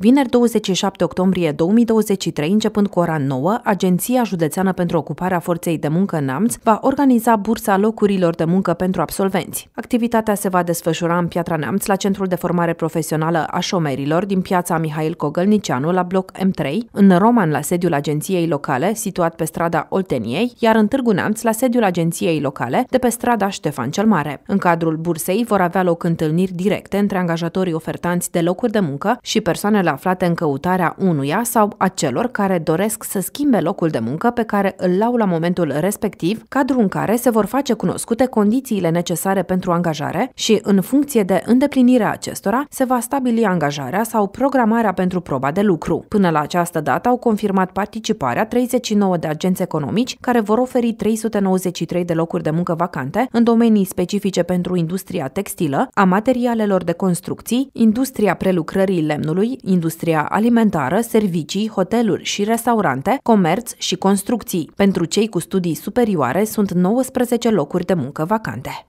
Vineri 27 octombrie 2023, începând cu ora 9, Agenția Județeană pentru Ocuparea Forței de Muncă NAMț va organiza bursa locurilor de muncă pentru absolvenți. Activitatea se va desfășura în Piatra Neamț la Centrul de Formare Profesională a Șomerilor din piața Mihail Cogălnicianu la bloc M3, în Roman la sediul agenției locale, situat pe strada Olteniei, iar în Târgu Neamț la sediul agenției locale, de pe strada Ștefan cel Mare. În cadrul bursei vor avea loc întâlniri directe între angajatorii ofertanți de locuri de muncă și persoanele persoanele aflate în căutarea unuia sau a celor care doresc să schimbe locul de muncă pe care îl au la momentul respectiv, cadrul în care se vor face cunoscute condițiile necesare pentru angajare și, în funcție de îndeplinirea acestora, se va stabili angajarea sau programarea pentru proba de lucru. Până la această dată au confirmat participarea 39 de agenți economici care vor oferi 393 de locuri de muncă vacante în domenii specifice pentru industria textilă, a materialelor de construcții, industria prelucrării lemnului, industria alimentară, servicii, hoteluri și restaurante, comerț și construcții. Pentru cei cu studii superioare sunt 19 locuri de muncă vacante.